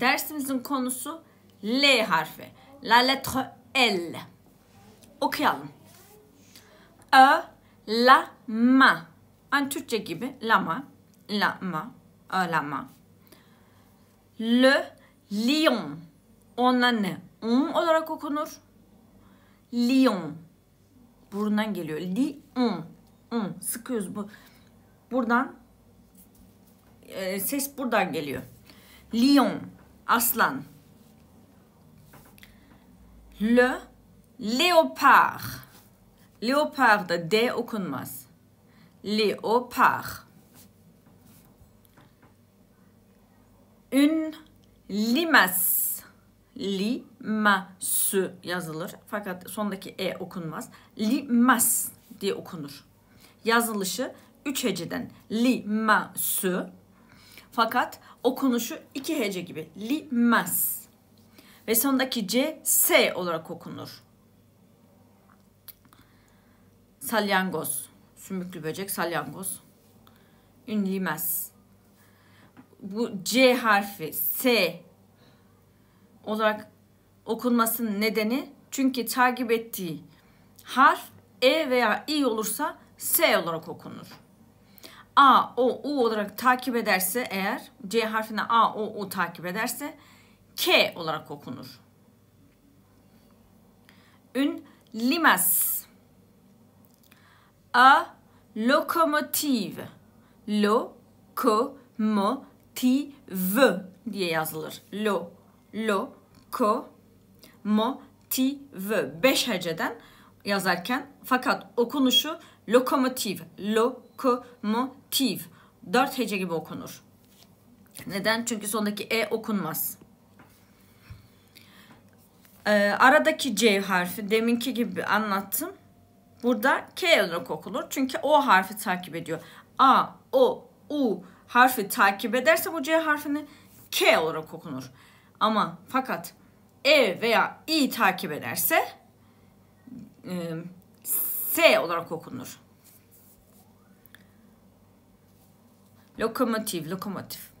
Dersimizin konusu L harfi. La lettre L. Okuyalım. Ö, e, la, ma. Hani Türkçe gibi. Lama, lama, e, lama. Le, lion. Onunla ne? Un olarak okunur. Lion. Burundan geliyor. Lion. Un. Sıkıyoruz bu. Buradan e, ses buradan geliyor. Lion aslan. Le leopar. Leopar da D okunmaz. Leopar. Ün limas. limasu yazılır. Fakat sondaki E okunmaz. Limas diye okunur. Yazılışı üç heceden limasu. Fakat okunuşu iki hece gibi. Limaz. Ve sondaki C, S olarak okunur. Salyangoz. Sümüklü böcek, salyangoz. Ünlimez. Bu C harfi, S olarak okunmasının nedeni çünkü takip ettiği harf E veya İ olursa S olarak okunur. A, O, U olarak takip ederse eğer C harfine A, O, U takip ederse K olarak okunur. Ün limas. A lokomotive. Lo ko mo ti v diye yazılır. Lo lo ko mo ti v. Beş heceden yazarken fakat okunuşu lokomotiv, lokomotiv dört hece gibi okunur. Neden? Çünkü sondaki e okunmaz. Ee, aradaki C harfi deminki gibi anlattım. Burada K olarak okunur. Çünkü O harfi takip ediyor. A, O, U harfi takip ederse bu C harfini K olarak okunur. Ama fakat E veya I takip ederse e, S olarak okunur. Lokomotif, lokomotif.